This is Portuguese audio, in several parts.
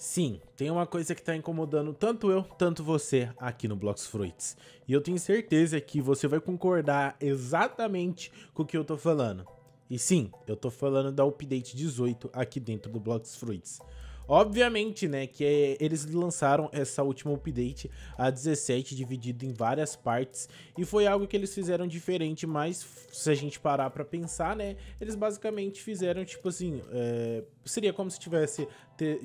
Sim, tem uma coisa que está incomodando tanto eu, tanto você aqui no Blocks Fruits. E eu tenho certeza que você vai concordar exatamente com o que eu estou falando. E sim, eu estou falando da Update 18 aqui dentro do Blocks Fruits. Obviamente, né, que é, eles lançaram essa última update a 17 dividido em várias partes e foi algo que eles fizeram diferente, mas se a gente parar para pensar, né, eles basicamente fizeram tipo assim, é, seria como se tivesse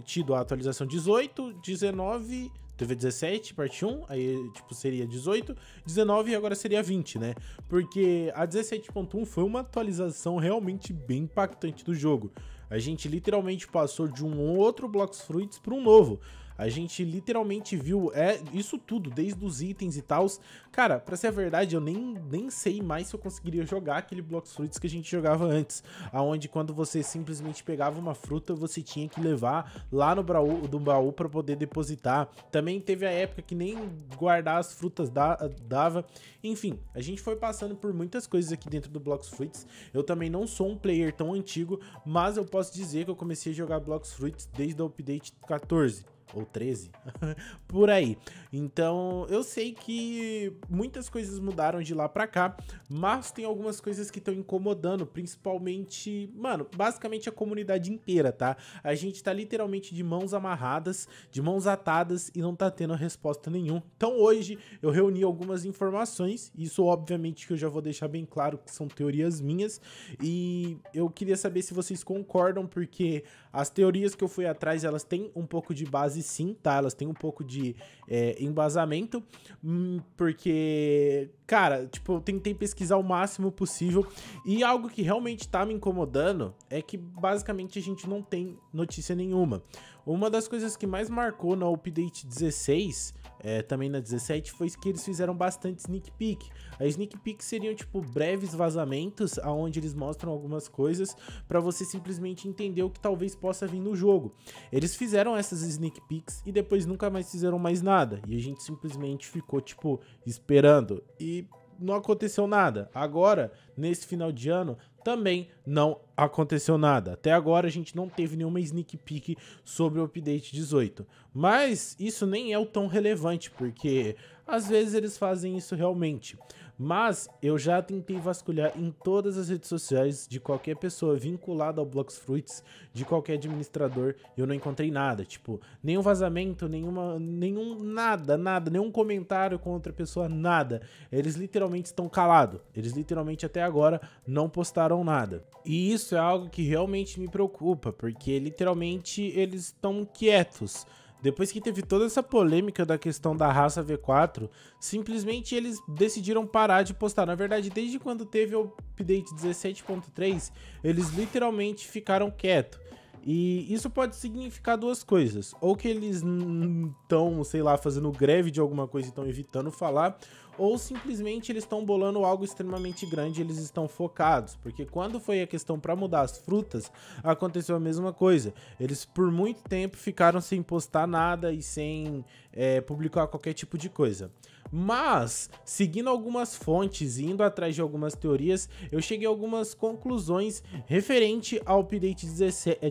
tido a atualização 18, 19 teve 17, parte 1, aí tipo seria 18, 19 e agora seria 20, né? Porque a 17.1 foi uma atualização realmente bem impactante do jogo. A gente literalmente passou de um outro Blox Fruits para um novo. A gente literalmente viu é, isso tudo, desde os itens e tal. Cara, pra ser a verdade, eu nem, nem sei mais se eu conseguiria jogar aquele Blox Fruits que a gente jogava antes. aonde quando você simplesmente pegava uma fruta, você tinha que levar lá no baú, do baú pra poder depositar. Também teve a época que nem guardar as frutas da, dava. Enfim, a gente foi passando por muitas coisas aqui dentro do Blox Fruits. Eu também não sou um player tão antigo, mas eu posso dizer que eu comecei a jogar Blox Fruits desde o update 14 ou 13, por aí. Então, eu sei que muitas coisas mudaram de lá para cá, mas tem algumas coisas que estão incomodando, principalmente, mano, basicamente a comunidade inteira, tá? A gente tá literalmente de mãos amarradas, de mãos atadas e não tá tendo resposta nenhuma. Então, hoje eu reuni algumas informações, isso obviamente que eu já vou deixar bem claro que são teorias minhas e eu queria saber se vocês concordam porque as teorias que eu fui atrás, elas têm um pouco de base sim, tá? Elas têm um pouco de é, embasamento, hum, porque Cara, tipo, eu tentei pesquisar o máximo possível. E algo que realmente tá me incomodando é que basicamente a gente não tem notícia nenhuma. Uma das coisas que mais marcou na update 16, é, também na 17, foi que eles fizeram bastante sneak peek. A sneak peek seriam, tipo, breves vazamentos, aonde eles mostram algumas coisas para você simplesmente entender o que talvez possa vir no jogo. Eles fizeram essas sneak peeks e depois nunca mais fizeram mais nada. E a gente simplesmente ficou, tipo, esperando. E não aconteceu nada. Agora, nesse final de ano, também não aconteceu nada. Até agora a gente não teve nenhuma sneak peek sobre o update 18. Mas isso nem é o tão relevante, porque às vezes eles fazem isso realmente. Mas eu já tentei vasculhar em todas as redes sociais de qualquer pessoa vinculada ao Blocks Fruits, de qualquer administrador, e eu não encontrei nada. Tipo, nenhum vazamento, nenhuma, nenhum nada, nada, nenhum comentário com outra pessoa, nada. Eles literalmente estão calados. Eles literalmente até agora não postaram nada. E isso é algo que realmente me preocupa, porque literalmente eles estão quietos. Depois que teve toda essa polêmica da questão da raça V4, simplesmente eles decidiram parar de postar. Na verdade, desde quando teve o update 17.3, eles literalmente ficaram quietos. E isso pode significar duas coisas. Ou que eles estão, sei lá, fazendo greve de alguma coisa e estão evitando falar, ou simplesmente eles estão bolando algo extremamente grande e eles estão focados, porque quando foi a questão para mudar as frutas, aconteceu a mesma coisa. Eles por muito tempo ficaram sem postar nada e sem é, publicar qualquer tipo de coisa. Mas, seguindo algumas fontes e indo atrás de algumas teorias, eu cheguei a algumas conclusões referente ao update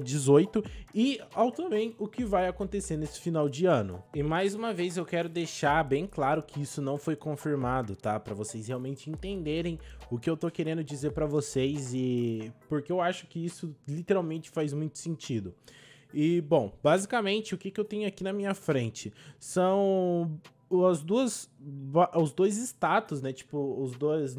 18 eh, e ao também o que vai acontecer nesse final de ano. E mais uma vez eu quero deixar bem claro que isso não foi confirmado, tá? Para vocês realmente entenderem o que eu tô querendo dizer para vocês e porque eu acho que isso literalmente faz muito sentido. E bom, basicamente o que, que eu tenho aqui na minha frente são as duas, os dois status, né? Tipo, os dois,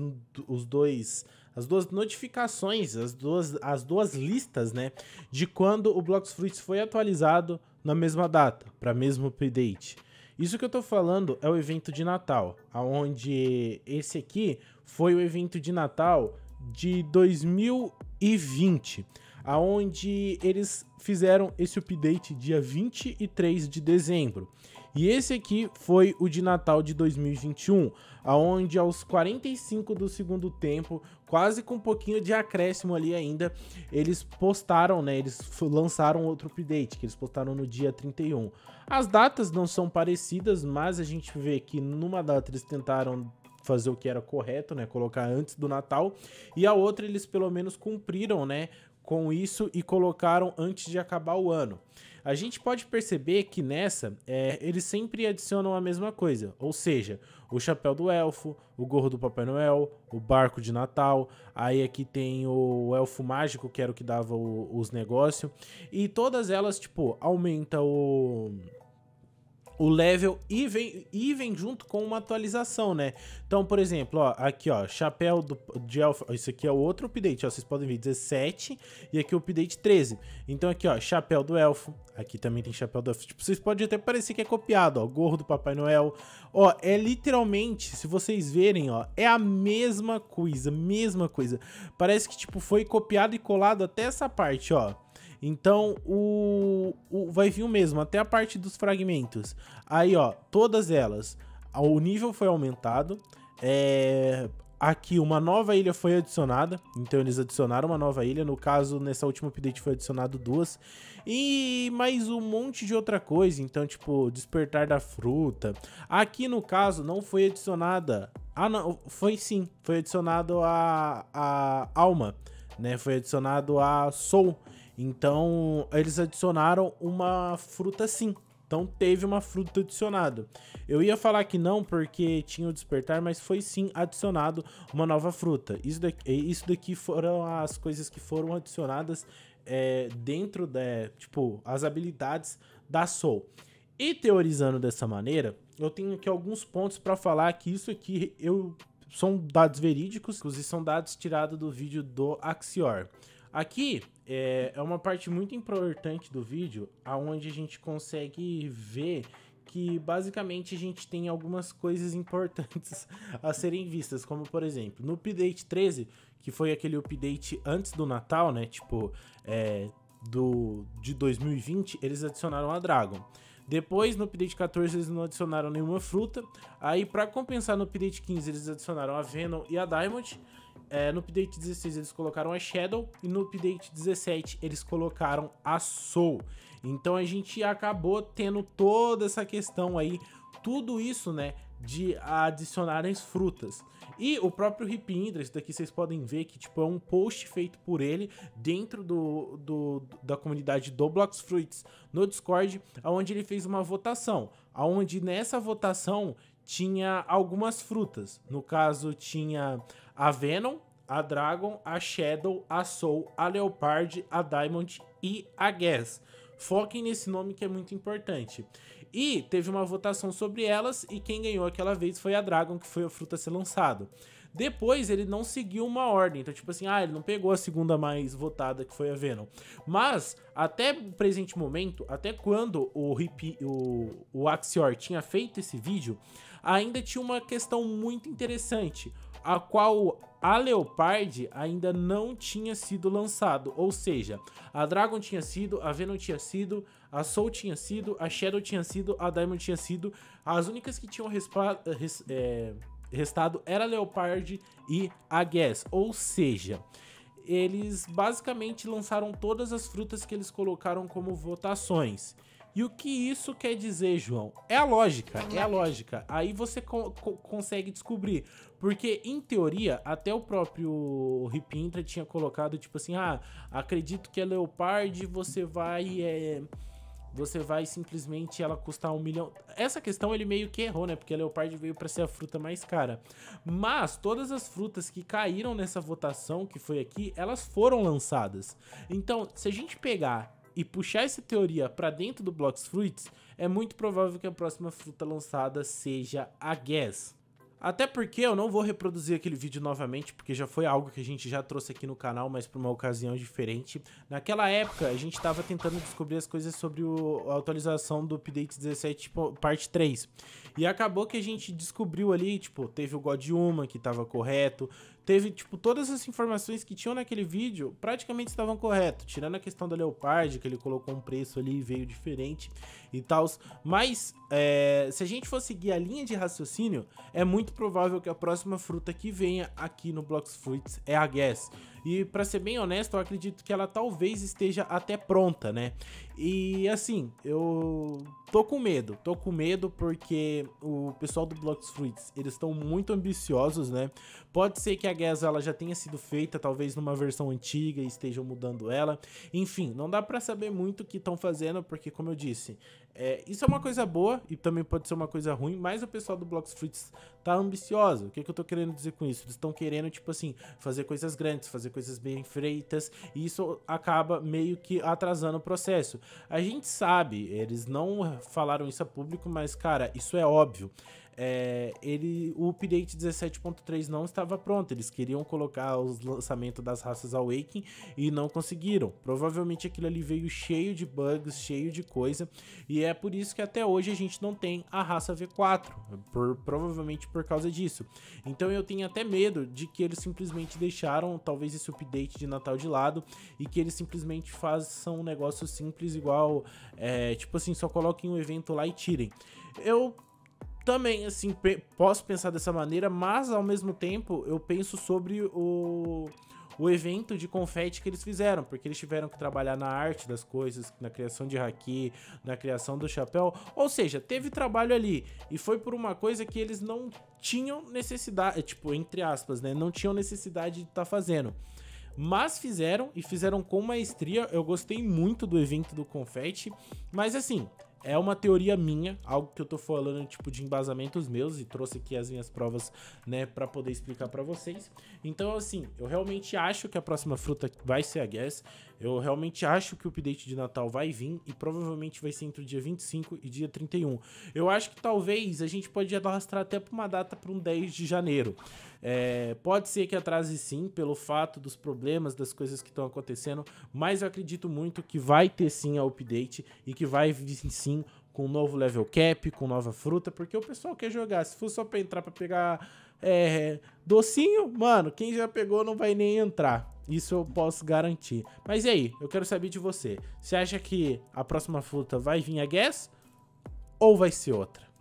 os dois, as duas notificações, as duas, as duas listas, né? De quando o Blocks Fruits foi atualizado na mesma data, para mesmo update. Isso que eu tô falando é o evento de Natal, aonde esse aqui foi o evento de Natal de 2020, aonde eles fizeram esse update dia 23 de dezembro. E esse aqui foi o de Natal de 2021, aonde aos 45 do segundo tempo, quase com um pouquinho de acréscimo ali ainda, eles postaram, né? Eles lançaram outro update, que eles postaram no dia 31. As datas não são parecidas, mas a gente vê que numa data eles tentaram fazer o que era correto, né? Colocar antes do Natal. E a outra eles pelo menos cumpriram, né? Com isso e colocaram antes de acabar o ano. A gente pode perceber que nessa, é, eles sempre adicionam a mesma coisa. Ou seja, o chapéu do elfo, o gorro do Papai Noel, o barco de Natal. Aí aqui tem o elfo mágico, que era o que dava o, os negócios. E todas elas, tipo, aumenta o o level e vem, e vem junto com uma atualização, né? Então, por exemplo, ó, aqui ó, chapéu do, de elfo, isso aqui é outro update, ó, vocês podem ver 17 e aqui o update 13. Então aqui ó, chapéu do elfo, aqui também tem chapéu do elfo, tipo, vocês podem até parecer que é copiado, ó, gorro do Papai Noel, ó, é literalmente, se vocês verem, ó, é a mesma coisa, mesma coisa. Parece que tipo foi copiado e colado até essa parte, ó. Então, o, o vai vir o mesmo, até a parte dos fragmentos. Aí, ó, todas elas, o nível foi aumentado, é, aqui uma nova ilha foi adicionada, então eles adicionaram uma nova ilha, no caso, nessa última update foi adicionado duas, e mais um monte de outra coisa, então, tipo, despertar da fruta. Aqui, no caso, não foi adicionada... Ah, não, foi sim, foi adicionado a, a alma, né, foi adicionado a soul, então, eles adicionaram uma fruta sim. Então, teve uma fruta adicionada. Eu ia falar que não, porque tinha o despertar, mas foi sim adicionado uma nova fruta. Isso daqui, isso daqui foram as coisas que foram adicionadas é, dentro da. Tipo, as habilidades da Soul. E teorizando dessa maneira, eu tenho aqui alguns pontos para falar que isso aqui eu são dados verídicos inclusive são dados tirados do vídeo do Axior. Aqui é, é uma parte muito importante do vídeo, aonde a gente consegue ver que basicamente a gente tem algumas coisas importantes a serem vistas, como por exemplo, no update 13, que foi aquele update antes do Natal, né? Tipo, é, do, de 2020, eles adicionaram a Dragon. Depois, no update 14, eles não adicionaram nenhuma fruta. Aí, para compensar, no update 15, eles adicionaram a Venom e a Diamond. É, no update 16 eles colocaram a Shadow e no update 17 eles colocaram a Soul. Então a gente acabou tendo toda essa questão aí, tudo isso, né, de adicionar as frutas. E o próprio Indra, isso daqui vocês podem ver que tipo, é um post feito por ele dentro do, do, da comunidade do Blox Fruits no Discord, onde ele fez uma votação, onde nessa votação tinha algumas frutas. No caso, tinha a Venom, a Dragon, a Shadow, a Soul, a Leopard, a Diamond e a Gas. Foquem nesse nome que é muito importante. E teve uma votação sobre elas e quem ganhou aquela vez foi a Dragon, que foi a fruta a ser lançada. Depois ele não seguiu uma ordem, então tipo assim, ah, ele não pegou a segunda mais votada que foi a Venom. Mas até o presente momento, até quando o, o, o Axior tinha feito esse vídeo, ainda tinha uma questão muito interessante, a qual a Leopard ainda não tinha sido lançado, ou seja, a Dragon tinha sido, a Venom tinha sido, a Soul tinha sido, a Shadow tinha sido, a Diamond tinha sido, as únicas que tinham respa, res, é, restado era a Leopard e a Guess, ou seja, eles basicamente lançaram todas as frutas que eles colocaram como votações. E o que isso quer dizer, João? É a lógica, é a lógica. Aí você co co consegue descobrir. Porque, em teoria, até o próprio Ripintra tinha colocado, tipo assim, ah, acredito que a é Leopard você vai. É, você vai simplesmente ela custar um milhão. Essa questão ele meio que errou, né? Porque a Leopard veio para ser a fruta mais cara. Mas todas as frutas que caíram nessa votação que foi aqui, elas foram lançadas. Então, se a gente pegar e puxar essa teoria para dentro do Blox Fruits, é muito provável que a próxima fruta lançada seja a Gas. Até porque eu não vou reproduzir aquele vídeo novamente, porque já foi algo que a gente já trouxe aqui no canal, mas para uma ocasião diferente. Naquela época, a gente estava tentando descobrir as coisas sobre o, a atualização do update 17, tipo, parte 3. E acabou que a gente descobriu ali, tipo, teve o God Uma que estava correto, teve, tipo, todas as informações que tinham naquele vídeo praticamente estavam corretas, tirando a questão da Leopard, que ele colocou um preço ali e veio diferente e tal. Mas, é, se a gente for seguir a linha de raciocínio, é muito provável que a próxima fruta que venha aqui no Blox Fruits é a Guess. E para ser bem honesto, eu acredito que ela talvez esteja até pronta, né? E assim, eu tô com medo, tô com medo porque o pessoal do Blocks Fruits, eles estão muito ambiciosos, né? Pode ser que a Guess ela já tenha sido feita, talvez numa versão antiga e estejam mudando ela. Enfim, não dá para saber muito o que estão fazendo, porque como eu disse, é, isso é uma coisa boa e também pode ser uma coisa ruim, mas o pessoal do Blocks Fruits tá ambiciosa. O que, que eu tô querendo dizer com isso? Eles estão querendo, tipo assim, fazer coisas grandes, fazer coisas bem feitas, e isso acaba meio que atrasando o processo. A gente sabe, eles não falaram isso a público, mas, cara, isso é óbvio é, ele, o update 17.3 não estava pronto. Eles queriam colocar os lançamentos das raças Awakening e não conseguiram. Provavelmente aquilo ali veio cheio de bugs, cheio de coisa, e é por isso que até hoje a gente não tem a raça V4, por, provavelmente por causa disso. Então eu tenho até medo de que eles simplesmente deixaram talvez esse update de Natal de lado e que eles simplesmente façam um negócio simples igual, é, tipo assim, só coloquem um evento lá e tirem. Eu também, assim, pe posso pensar dessa maneira, mas ao mesmo tempo eu penso sobre o, o evento de confete que eles fizeram, porque eles tiveram que trabalhar na arte das coisas, na criação de haki, na criação do chapéu, ou seja, teve trabalho ali e foi por uma coisa que eles não tinham necessidade, tipo, entre aspas, né? Não tinham necessidade de estar tá fazendo. Mas fizeram e fizeram com maestria. Eu gostei muito do evento do confete, mas assim, é uma teoria minha, algo que eu tô falando tipo de embasamentos meus e trouxe aqui as minhas provas, né, para poder explicar para vocês. Então, assim, eu realmente acho que a próxima fruta vai ser a Guess. Eu realmente acho que o update de Natal vai vir e provavelmente vai ser entre o dia 25 e dia 31. Eu acho que talvez a gente pode arrastar até para uma data para um 10 de janeiro. É, pode ser que atrase sim, pelo fato dos problemas, das coisas que estão acontecendo, mas eu acredito muito que vai ter sim a update e que vai vir sim com um novo level cap, com nova fruta, porque o pessoal quer jogar. Se for só pra entrar pra pegar é, docinho, mano, quem já pegou não vai nem entrar. Isso eu posso garantir. Mas e aí? Eu quero saber de você. Você acha que a próxima fruta vai vir a Guess? Ou vai ser outra?